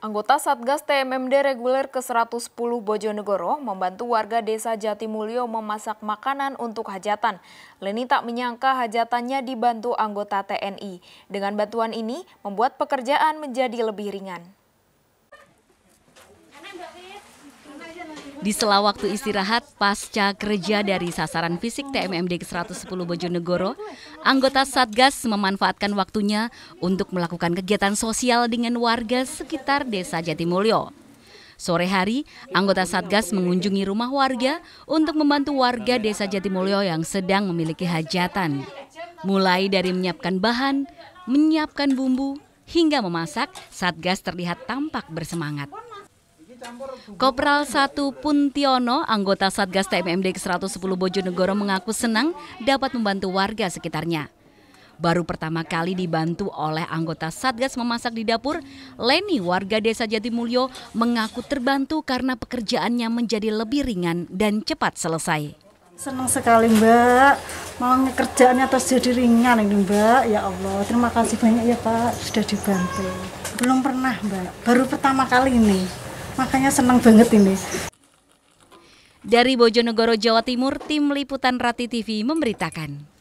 Anggota Satgas TMMD Reguler ke-110 Bojonegoro membantu warga desa Jatimulyo memasak makanan untuk hajatan. Leni tak menyangka hajatannya dibantu anggota TNI. Dengan bantuan ini, membuat pekerjaan menjadi lebih ringan. Di sela waktu istirahat pasca kerja dari sasaran fisik TMMD ke-110 Bojonegoro, anggota Satgas memanfaatkan waktunya untuk melakukan kegiatan sosial dengan warga sekitar Desa Jatimulyo. Sore hari, anggota Satgas mengunjungi rumah warga untuk membantu warga Desa Jatimulyo yang sedang memiliki hajatan. Mulai dari menyiapkan bahan, menyiapkan bumbu, hingga memasak, Satgas terlihat tampak bersemangat. Kopral 1 Puntiono, anggota Satgas TMMD 110 Bojonegoro mengaku senang dapat membantu warga sekitarnya. Baru pertama kali dibantu oleh anggota Satgas memasak di dapur, Leni warga desa Jatimulyo mengaku terbantu karena pekerjaannya menjadi lebih ringan dan cepat selesai. Senang sekali mbak, malah kerjaannya terus jadi ringan ini mbak. Ya Allah, terima kasih banyak ya pak sudah dibantu. Belum pernah mbak, baru pertama kali ini makanya senang banget ini. Dari Bojonegoro, Jawa Timur, tim liputan Rati TV memberitakan.